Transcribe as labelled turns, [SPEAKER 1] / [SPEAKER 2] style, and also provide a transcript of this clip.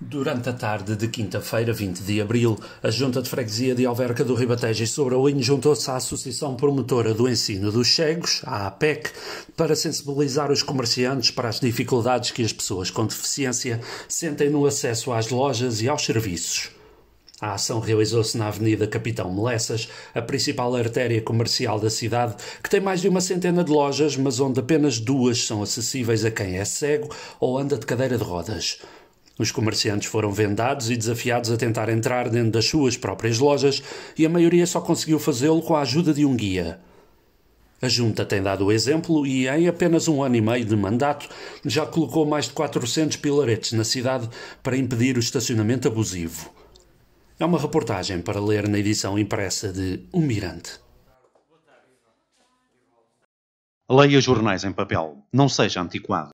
[SPEAKER 1] Durante a tarde de quinta-feira, 20 de abril, a Junta de Freguesia de Alverca do Ribatejo e Sobralinho juntou-se à Associação Promotora do Ensino dos Cegos, a APEC, para sensibilizar os comerciantes para as dificuldades que as pessoas com deficiência sentem no acesso às lojas e aos serviços. A ação realizou-se na Avenida Capitão Melessas, a principal artéria comercial da cidade, que tem mais de uma centena de lojas, mas onde apenas duas são acessíveis a quem é cego ou anda de cadeira de rodas. Os comerciantes foram vendados e desafiados a tentar entrar dentro das suas próprias lojas e a maioria só conseguiu fazê-lo com a ajuda de um guia. A Junta tem dado o exemplo e, em apenas um ano e meio de mandato, já colocou mais de 400 pilaretes na cidade para impedir o estacionamento abusivo. É uma reportagem para ler na edição impressa de Um Mirante. Leia jornais
[SPEAKER 2] em papel. Não seja antiquado.